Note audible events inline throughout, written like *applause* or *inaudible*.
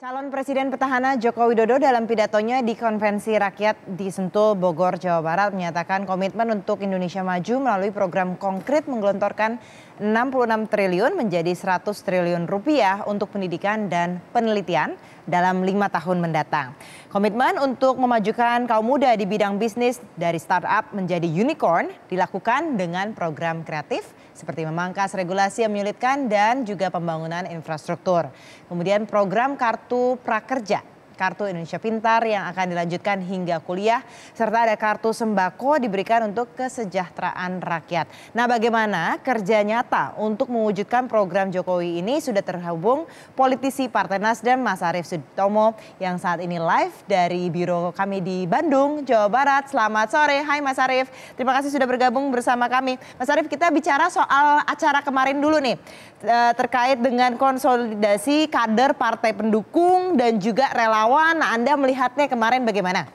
Calon Presiden Petahana Joko Widodo dalam pidatonya di Konvensi Rakyat di Sentul, Bogor, Jawa Barat menyatakan komitmen untuk Indonesia Maju melalui program konkret menggelontorkan 66 triliun menjadi 100 triliun rupiah untuk pendidikan dan penelitian dalam lima tahun mendatang. Komitmen untuk memajukan kaum muda di bidang bisnis dari startup menjadi unicorn dilakukan dengan program kreatif seperti memangkas regulasi yang menyulitkan dan juga pembangunan infrastruktur. Kemudian program kartu prakerja kartu Indonesia Pintar yang akan dilanjutkan hingga kuliah, serta ada kartu sembako diberikan untuk kesejahteraan rakyat. Nah bagaimana kerja nyata untuk mewujudkan program Jokowi ini sudah terhubung politisi Partai Nasdem Mas Arief Sutomo yang saat ini live dari Biro kami di Bandung, Jawa Barat. Selamat sore, hai Mas Arief. Terima kasih sudah bergabung bersama kami. Mas Arief kita bicara soal acara kemarin dulu nih eh, terkait dengan konsolidasi kader partai pendukung dan juga relawan Kawan, Anda melihatnya kemarin bagaimana?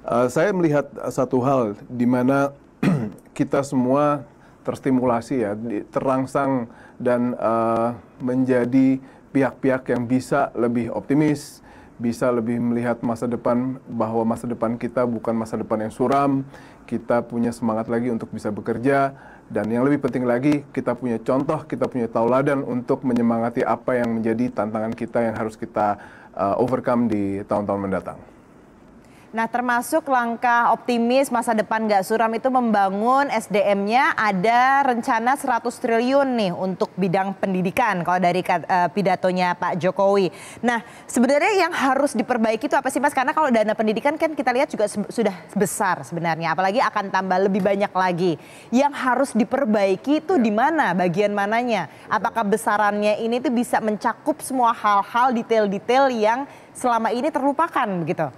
Uh, saya melihat satu hal di mana *clears throat* kita semua terstimulasi ya, terangsang dan uh, menjadi pihak-pihak yang bisa lebih optimis, bisa lebih melihat masa depan bahwa masa depan kita bukan masa depan yang suram, kita punya semangat lagi untuk bisa bekerja dan yang lebih penting lagi, kita punya contoh, kita punya tauladan untuk menyemangati apa yang menjadi tantangan kita yang harus kita uh, overcome di tahun-tahun mendatang. Nah termasuk langkah optimis masa depan gak suram itu membangun SDM-nya ada rencana 100 triliun nih untuk bidang pendidikan kalau dari eh, pidatonya Pak Jokowi. Nah sebenarnya yang harus diperbaiki itu apa sih Mas? Karena kalau dana pendidikan kan kita lihat juga sudah besar sebenarnya apalagi akan tambah lebih banyak lagi. Yang harus diperbaiki itu di mana bagian mananya? Apakah besarannya ini tuh bisa mencakup semua hal-hal detail-detail yang selama ini terlupakan begitu?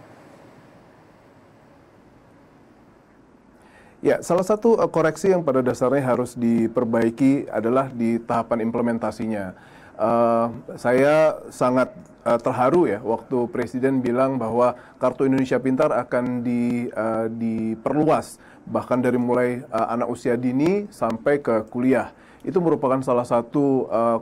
Ya, salah satu eh, koreksi yang pada dasarnya harus diperbaiki adalah di tahapan implementasinya. Uh, saya sangat uh, terharu ya waktu Presiden bilang bahwa kartu Indonesia Pintar akan di, uh, diperluas bahkan dari mulai uh, anak usia dini sampai ke kuliah. Itu merupakan salah satu uh,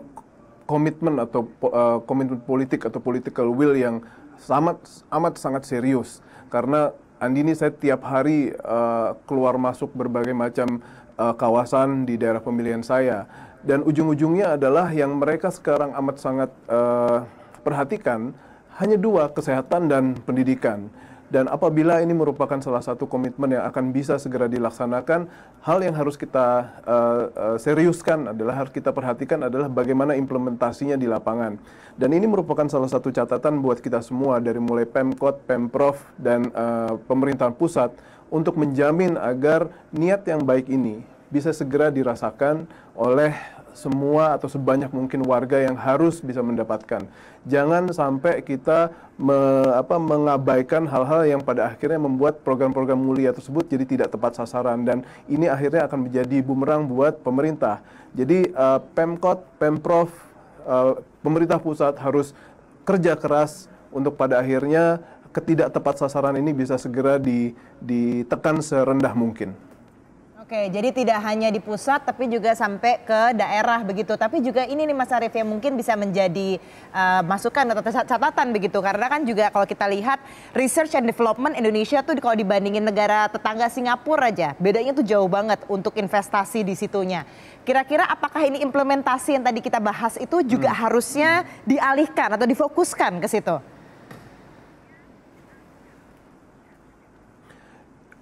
komitmen atau uh, komitmen politik atau political will yang amat amat sangat serius karena Andi ini saya tiap hari uh, keluar masuk berbagai macam uh, kawasan di daerah pemilihan saya dan ujung-ujungnya adalah yang mereka sekarang amat sangat uh, perhatikan hanya dua kesehatan dan pendidikan. Dan apabila ini merupakan salah satu komitmen yang akan bisa segera dilaksanakan, hal yang harus kita uh, seriuskan adalah harus kita perhatikan adalah bagaimana implementasinya di lapangan. Dan ini merupakan salah satu catatan buat kita semua dari mulai Pemkot, Pemprov dan uh, pemerintahan pusat untuk menjamin agar niat yang baik ini bisa segera dirasakan oleh semua atau sebanyak mungkin warga yang harus bisa mendapatkan. Jangan sampai kita me, apa, mengabaikan hal-hal yang pada akhirnya membuat program-program mulia tersebut jadi tidak tepat sasaran dan ini akhirnya akan menjadi bumerang buat pemerintah. Jadi uh, Pemkot, Pemprov, uh, pemerintah pusat harus kerja keras untuk pada akhirnya ketidak tepat sasaran ini bisa segera ditekan serendah mungkin. Oke, jadi tidak hanya di pusat tapi juga sampai ke daerah begitu. Tapi juga ini nih Mas Arief yang mungkin bisa menjadi uh, masukan atau catatan begitu. Karena kan juga kalau kita lihat research and development Indonesia tuh kalau dibandingin negara tetangga Singapura aja, bedanya tuh jauh banget untuk investasi di situnya. Kira-kira apakah ini implementasi yang tadi kita bahas itu juga hmm. harusnya dialihkan atau difokuskan ke situ?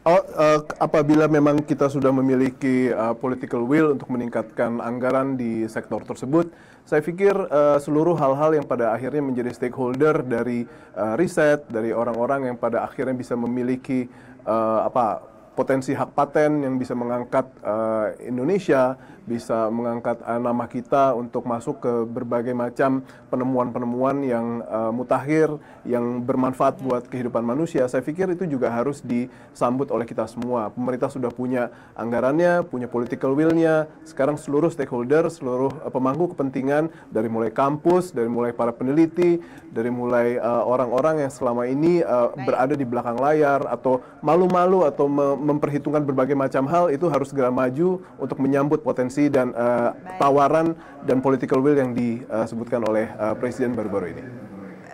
Oh, uh, apabila memang kita sudah memiliki uh, political will untuk meningkatkan anggaran di sektor tersebut, saya pikir uh, seluruh hal-hal yang pada akhirnya menjadi stakeholder dari uh, riset, dari orang-orang yang pada akhirnya bisa memiliki uh, apa potensi hak paten yang bisa mengangkat uh, Indonesia, bisa mengangkat uh, nama kita untuk masuk ke berbagai macam penemuan-penemuan yang uh, mutakhir, yang bermanfaat buat kehidupan manusia. Saya pikir itu juga harus disambut oleh kita semua. Pemerintah sudah punya anggarannya, punya political will-nya. Sekarang seluruh stakeholder, seluruh uh, pemangku kepentingan dari mulai kampus, dari mulai para peneliti, dari mulai orang-orang uh, yang selama ini uh, berada di belakang layar atau malu-malu atau memperhitungkan berbagai macam hal itu harus segera maju untuk menyambut potensi dan uh, tawaran dan political will yang disebutkan eh, oleh uh, Presiden baru-baru ini.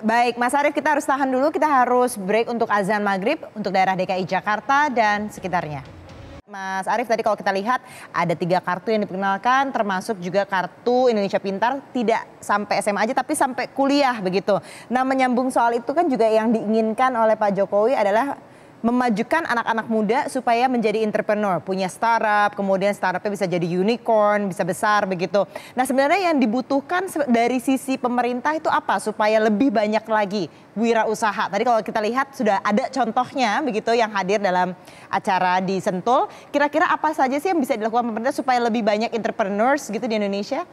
Baik, Mas Arief kita harus tahan dulu, kita harus break untuk azan maghrib untuk daerah DKI Jakarta dan sekitarnya. Mas Arief tadi kalau kita lihat ada tiga kartu yang diperkenalkan termasuk juga kartu Indonesia Pintar tidak sampai SMA aja tapi sampai kuliah begitu. Nah menyambung soal itu kan juga yang diinginkan oleh Pak Jokowi adalah memajukan anak-anak muda supaya menjadi entrepreneur, punya startup, kemudian startupnya bisa jadi unicorn, bisa besar begitu. Nah sebenarnya yang dibutuhkan dari sisi pemerintah itu apa supaya lebih banyak lagi wirausaha. Tadi kalau kita lihat sudah ada contohnya begitu yang hadir dalam acara di Sentul. Kira-kira apa saja sih yang bisa dilakukan pemerintah supaya lebih banyak entrepreneurs gitu di Indonesia?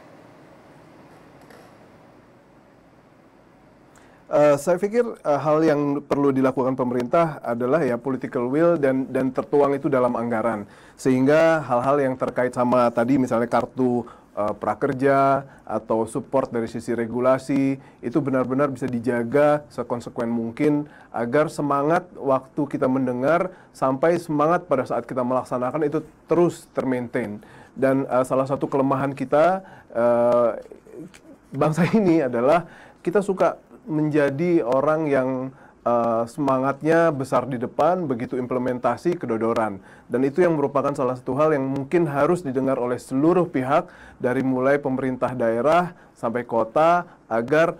Eh, saya pikir uh, hal yang perlu dilakukan pemerintah adalah ya political will dan dan tertuang itu dalam anggaran sehingga hal-hal yang terkait sama tadi misalnya kartu uh, prakerja atau support dari sisi regulasi itu benar-benar bisa dijaga sekonsekuen mungkin agar semangat waktu kita mendengar sampai semangat pada saat kita melaksanakan itu terus termaintain dan uh, salah satu kelemahan kita uh, bangsa ini adalah kita suka menjadi orang yang uh, semangatnya besar di depan, begitu implementasi kedodoran. Dan itu yang merupakan salah satu hal yang mungkin harus didengar oleh seluruh pihak dari mulai pemerintah daerah sampai kota agar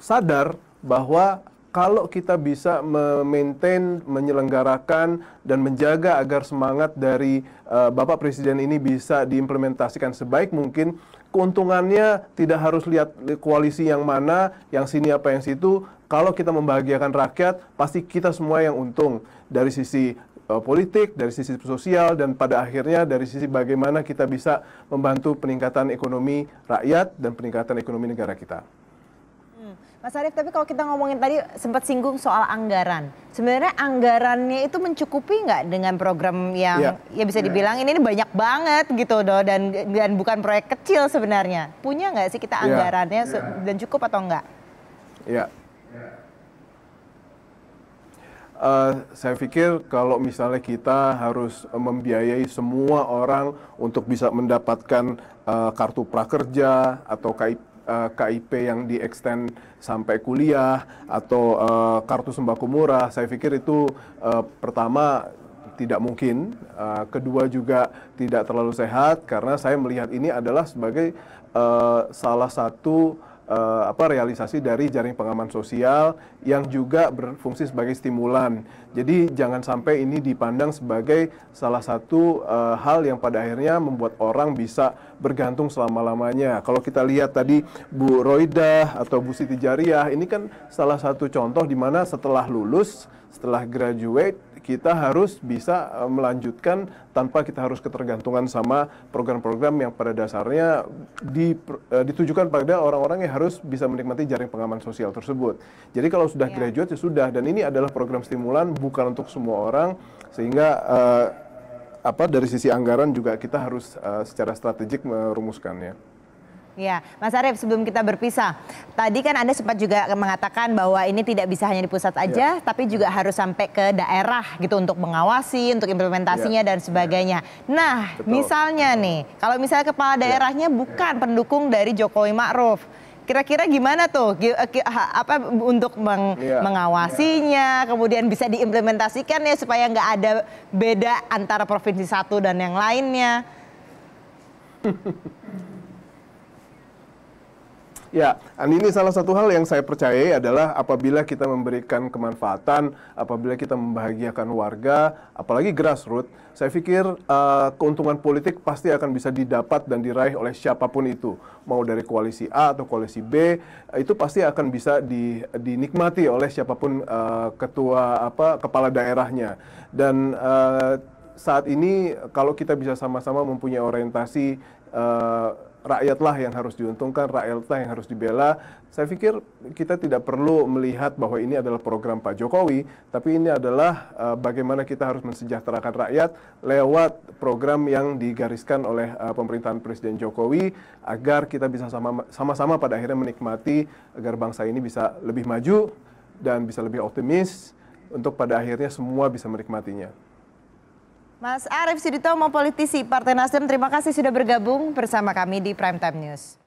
sadar bahwa kalau kita bisa memaintain, menyelenggarakan dan menjaga agar semangat dari uh, Bapak Presiden ini bisa diimplementasikan sebaik mungkin, keuntungannya tidak harus lihat koalisi yang mana, yang sini apa yang situ. Kalau kita membahagiakan rakyat, pasti kita semua yang untung dari sisi eh, politik, dari sisi sosial, dan pada akhirnya dari sisi bagaimana kita bisa membantu peningkatan ekonomi rakyat dan peningkatan ekonomi negara kita. Mas Arief, tapi kalau kita ngomongin tadi sempat singgung soal anggaran. Sebenarnya anggarannya itu mencukupi nggak dengan program yang ya, ya bisa ya. dibilang ya. ini banyak banget gitu loh dan dan bukan proyek kecil sebenarnya. Punya nggak sih kita ya. anggarannya ya, ya. dan cukup atau enggak? Ya. Uh, saya pikir kalau misalnya kita harus membiayai semua orang untuk bisa mendapatkan uh, kartu prakerja atau KIP uh, eh, KIP yang di extend sampai kuliah atau uh, kartu sembako murah, saya pikir itu uh, pertama tidak mungkin, uh, kedua juga tidak terlalu sehat karena saya melihat ini adalah sebagai uh, salah satu uh, apa realisasi dari jaring pengaman sosial yang juga berfungsi sebagai stimulan jadi jangan sampai ini dipandang sebagai salah satu uh, hal yang pada akhirnya membuat orang bisa bergantung selama-lamanya. Kalau kita lihat tadi Bu Roida atau Bu Siti Jariah, ini kan salah satu contoh di mana setelah lulus, setelah graduate kita harus bisa eh, melanjutkan tanpa kita harus ketergantungan sama program-program yang pada dasarnya di, eh, ditujukan pada orang-orang yang harus bisa menikmati jaring pengaman sosial tersebut. Jadi kalau sudah yeah. graduate ya sudah dan ini adalah program stimulan bukan untuk semua orang sehingga uh, apa dari sisi anggaran juga kita harus uh, secara strategik merumuskannya. Ya, Mas Arief sebelum kita berpisah, tadi kan Anda sempat juga mengatakan bahwa ini tidak bisa hanya di pusat iya. aja, ya. tapi juga harus sampai ke daerah gitu untuk mengawasi, untuk implementasinya ya. dan iya. sebagainya. Nah, Betul. misalnya nih, kalau misalnya kepala iya. daerahnya ya. bukan pendukung dari Jokowi Ma'ruf, Kira-kira gimana tuh eh, apa untuk meng iya, mengawasinya, iya. kemudian bisa diimplementasikan ya supaya nggak ada beda antara provinsi satu dan yang lainnya. *laughs* Ya, ini salah satu hal yang saya percaya adalah apabila kita memberikan kemanfaatan, apabila kita membahagiakan warga, apalagi grassroots, saya pikir uh, keuntungan politik pasti akan bisa didapat dan diraih oleh siapapun itu, mau dari koalisi A atau koalisi B, eh, itu pasti akan bisa di, dinikmati oleh siapapun uh, ketua apa kepala daerahnya dan uh, saat ini kalau kita bisa sama-sama mempunyai orientasi uh, eh, rakyatlah yang harus diuntungkan, rakyatlah yang harus dibela. Saya pikir kita tidak perlu melihat bahwa ini adalah program Pak Jokowi, tapi ini adalah uh, bagaimana kita harus mensejahterakan rakyat lewat program yang digariskan oleh uh, pemerintahan Presiden Jokowi agar kita bisa sama-sama pada akhirnya menikmati agar bangsa ini bisa lebih maju dan bisa lebih optimis untuk pada akhirnya semua bisa menikmatinya. Mas Arief Sudito, mau politisi Partai Nasdem, terima kasih sudah bergabung bersama kami di Prime Time News.